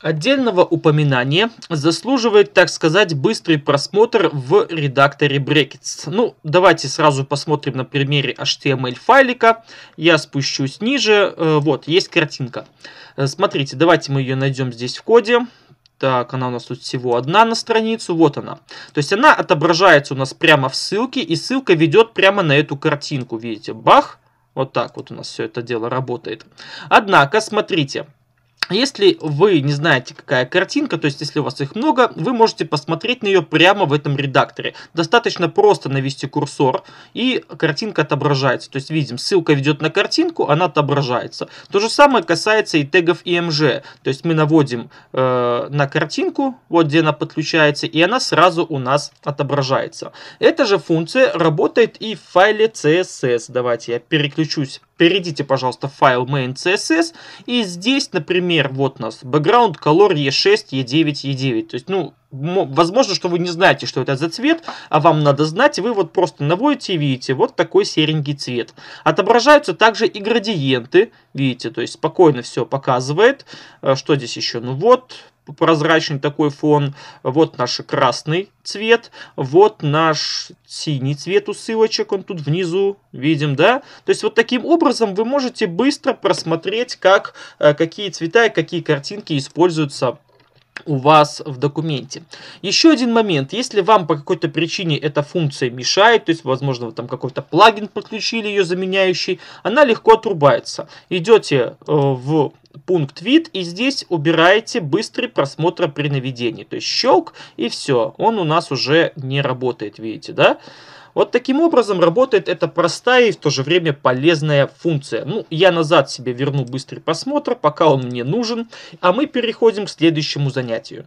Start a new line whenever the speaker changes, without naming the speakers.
Отдельного упоминания заслуживает, так сказать, быстрый просмотр в редакторе Brackets. Ну, давайте сразу посмотрим на примере HTML файлика. Я спущусь ниже. Э, вот, есть картинка. Э, смотрите, давайте мы ее найдем здесь в коде. Так, она у нас тут всего одна на страницу, вот она. То есть она отображается у нас прямо в ссылке, и ссылка ведет прямо на эту картинку. Видите, бах, вот так вот у нас все это дело работает. Однако, смотрите, если вы не знаете, какая картинка, то есть если у вас их много, вы можете посмотреть на нее прямо в этом редакторе. Достаточно просто навести курсор, и картинка отображается. То есть видим, ссылка ведет на картинку, она отображается. То же самое касается и тегов IMG. То есть мы наводим э, на картинку, вот где она подключается, и она сразу у нас отображается. Эта же функция работает и в файле CSS. Давайте я переключусь перейдите, пожалуйста, в файл main.css, и здесь, например, вот у нас background color E6, E9, E9. То есть, ну, возможно, что вы не знаете, что это за цвет, а вам надо знать, и вы вот просто наводите и видите, вот такой серенький цвет. Отображаются также и градиенты, видите, то есть спокойно все показывает. Э, что здесь еще? Ну вот, прозрачный такой фон. Вот наш красный цвет, вот наш синий цвет у ссылочек, он тут внизу, видим, да? То есть вот таким образом вы можете быстро просмотреть, как, э, какие цвета и какие картинки используются у вас в документе. Еще один момент. Если вам по какой-то причине эта функция мешает, то есть, возможно, вы там какой-то плагин подключили ее заменяющий, она легко отрубается. Идете э, в пункт вид, и здесь убираете быстрый просмотр при наведении. То есть щелк, и все, он у нас уже не работает, видите, да? Вот таким образом работает эта простая и в то же время полезная функция. Ну, я назад себе верну быстрый просмотр, пока он мне нужен, а мы переходим к следующему занятию.